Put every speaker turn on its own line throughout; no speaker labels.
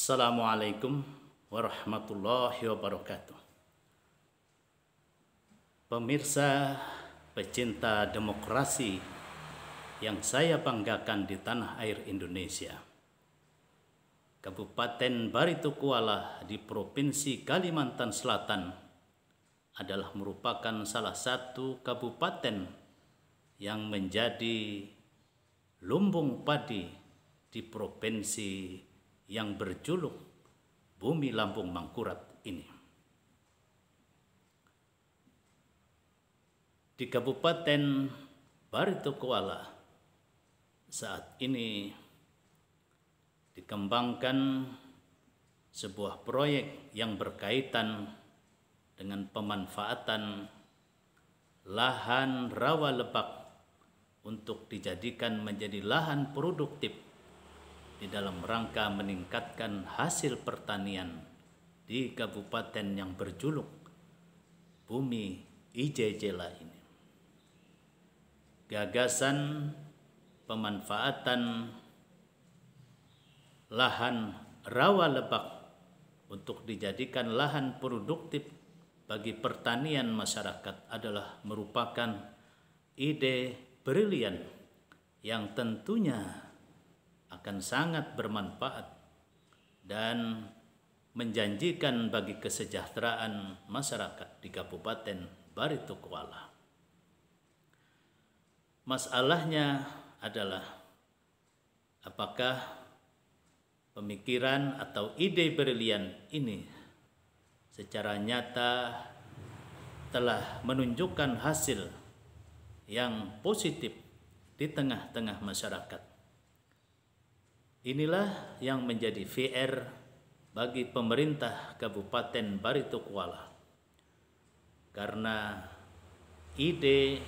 Assalamualaikum warahmatullahi wabarakatuh. Pemirsa pecinta demokrasi yang saya banggakan di tanah air Indonesia. Kabupaten Baritukuala di Provinsi Kalimantan Selatan adalah merupakan salah satu kabupaten yang menjadi lumbung padi di Provinsi yang berjuluk Bumi Lampung Mangkurat ini. Di Kabupaten Barito Baritokuala saat ini dikembangkan sebuah proyek yang berkaitan dengan pemanfaatan lahan rawa lebak untuk dijadikan menjadi lahan produktif di dalam rangka meningkatkan hasil pertanian di kabupaten yang berjuluk Bumi Ijejela ini. Gagasan pemanfaatan lahan rawa lebak untuk dijadikan lahan produktif bagi pertanian masyarakat adalah merupakan ide brilian yang tentunya akan sangat bermanfaat dan menjanjikan bagi kesejahteraan masyarakat di Kabupaten Barito Kuala. Masalahnya adalah apakah pemikiran atau ide berlian ini secara nyata telah menunjukkan hasil yang positif di tengah-tengah masyarakat Inilah yang menjadi VR bagi pemerintah Kabupaten Barito Kuala, Karena ide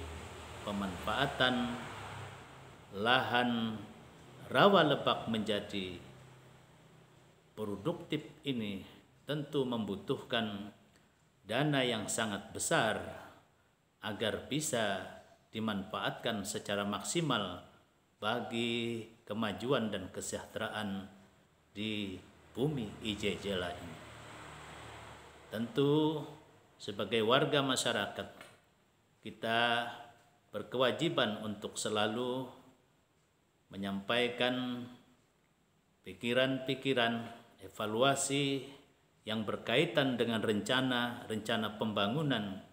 pemanfaatan lahan rawa lebak menjadi produktif ini tentu membutuhkan dana yang sangat besar agar bisa dimanfaatkan secara maksimal bagi kemajuan dan kesejahteraan di bumi Ijejela ini. Tentu sebagai warga masyarakat kita berkewajiban untuk selalu menyampaikan pikiran-pikiran evaluasi yang berkaitan dengan rencana-rencana pembangunan